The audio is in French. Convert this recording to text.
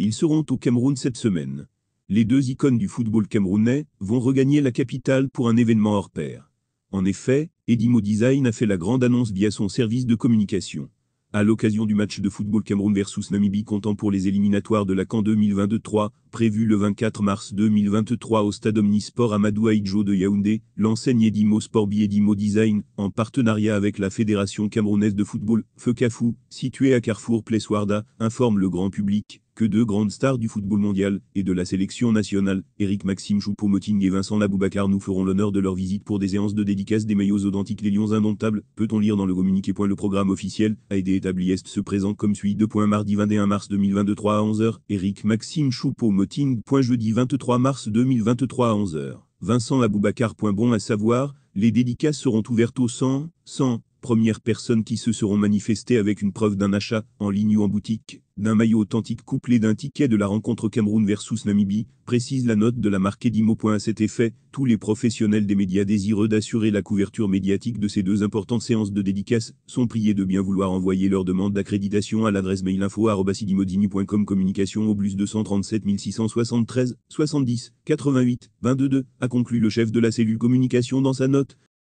Ils seront au Cameroun cette semaine. Les deux icônes du football camerounais vont regagner la capitale pour un événement hors pair. En effet, Edimo Design a fait la grande annonce via son service de communication. À l'occasion du match de football Cameroun versus Namibie comptant pour les éliminatoires de la CAN 2023, prévu le 24 mars 2023 au stade Omnisport Amadou Aïdjo de Yaoundé, l'enseigne Edimo Sport by Edimo Design, en partenariat avec la Fédération Camerounaise de Football, FECAFU, située à Carrefour Pleswarda, informe le grand public, que deux grandes stars du football mondial et de la sélection nationale, Eric Maxime choupeau moting et Vincent Laboubacar nous feront l'honneur de leur visite pour des séances de dédicaces des maillots authentiques Les Lions Indomptables, peut-on lire dans le communiqué. le programme officiel a été établi Est se présente comme suit. De mardi 21 mars 2023 à 11h, Eric Maxime choupeau moting jeudi 23 mars 2023 à 11h. Vincent Laboubacar. Point bon à savoir, les dédicaces seront ouvertes aux 100, 100 premières personnes qui se seront manifestées avec une preuve d'un achat, en ligne ou en boutique, d'un maillot authentique couplé d'un ticket de la rencontre Cameroun versus Namibie, précise la note de la marque Edimo. À cet effet, tous les professionnels des médias désireux d'assurer la couverture médiatique de ces deux importantes séances de dédicaces sont priés de bien vouloir envoyer leur demande d'accréditation à l'adresse mail communication au plus 237 673 70 88 22 a conclu le chef de la cellule communication dans sa note.